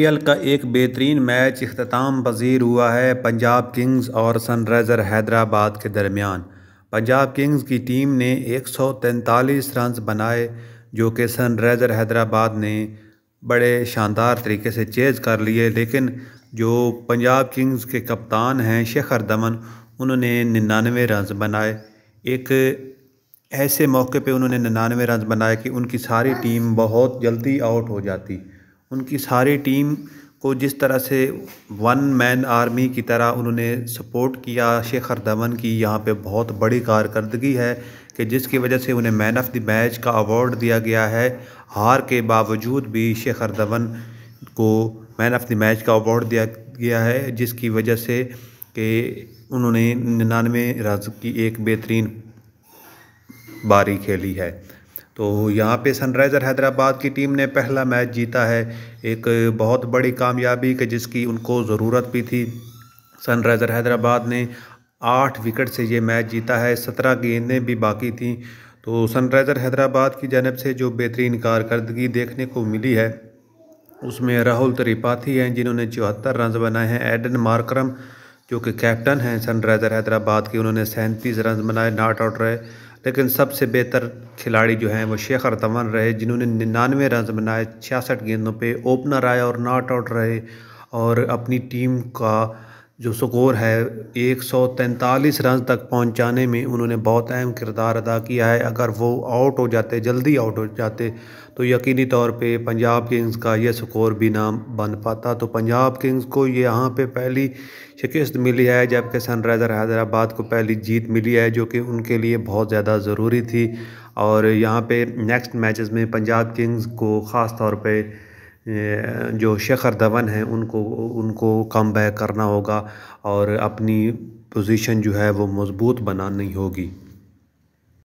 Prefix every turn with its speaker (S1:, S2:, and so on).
S1: IPL का एक बेहतरीन मैच अख्ताम पजीर हुआ है पंजाब किंग्स और सनराइज़र हैदराबाद के दरमियान पंजाब किंग्स की टीम ने एक सौ तैंतालीस रन बनाए जो कि सनराइज़र हैदराबाद ने बड़े शानदार तरीके से चेज कर लिए लेकिन जो पंजाब किंग्स के कप्तान हैं शेखर दमन उन्होंने निन्यानवे रन बनाए एक ऐसे मौके पे उन्होंने निन्यानवे रन बनाए कि उनकी सारी टीम बहुत जल्दी आउट हो जाती उनकी सारी टीम को जिस तरह से वन मैन आर्मी की तरह उन्होंने सपोर्ट किया शेखर धवन की यहाँ पे बहुत बड़ी कारकर्दगी है कि जिसकी वजह से उन्हें मैन ऑफ द मैच का अवार्ड दिया गया है हार के बावजूद भी शेखर धवन को मैन ऑफ द मैच का अवार्ड दिया गया है जिसकी वजह से कि उन्होंने निन्यानवे रन की एक बेहतरीन बारी खेली है तो यहाँ पे सनराइज़र हैदराबाद की टीम ने पहला मैच जीता है एक बहुत बड़ी कामयाबी के जिसकी उनको ज़रूरत भी थी सनराइज़र हैदराबाद ने आठ विकेट से ये मैच जीता है सत्रह गेंदें भी बाकी थी तो सनराइज़र हैदराबाद की जानब से जो बेहतरीन कारकर्दगी देखने को मिली है उसमें राहुल त्रिपाठी हैं जिन्होंने चौहत्तर रन बनाए हैं एडन मार्करम जो कि कैप्टन हैं सनराइज़र हैदराबाद के उन्होंने सैंतीस रन बनाए नाट आउट रहे लेकिन सबसे बेहतर खिलाड़ी जो हैं वो शेख अरतवन रहे जिन्होंने निन्यानवे रन बनाए छियासठ गेंदों पे ओपनर आए और नॉट आउट रहे और अपनी टीम का जो स्कोर है एक सौ तैंतालीस रन तक पहुंचाने में उन्होंने बहुत अहम किरदार अदा किया है अगर वो आउट हो जाते जल्दी आउट हो जाते तो यकीनी तौर पे पंजाब किंग्स का यह स्कोर भी नाम बन पाता तो पंजाब किंग्स को यहाँ पे पहली शिकस्त मिली है जबकि सनराइज़र हैदराबाद को पहली जीत मिली है जो कि उनके लिए बहुत ज़्यादा ज़रूरी थी और यहाँ पर नेक्स्ट मैच में पंजाब किंग्स को ख़ास तौर पर जो शेखर धवन हैं उनको उनको कम बैक करना होगा और अपनी पोजीशन जो है वो मज़बूत बनानी होगी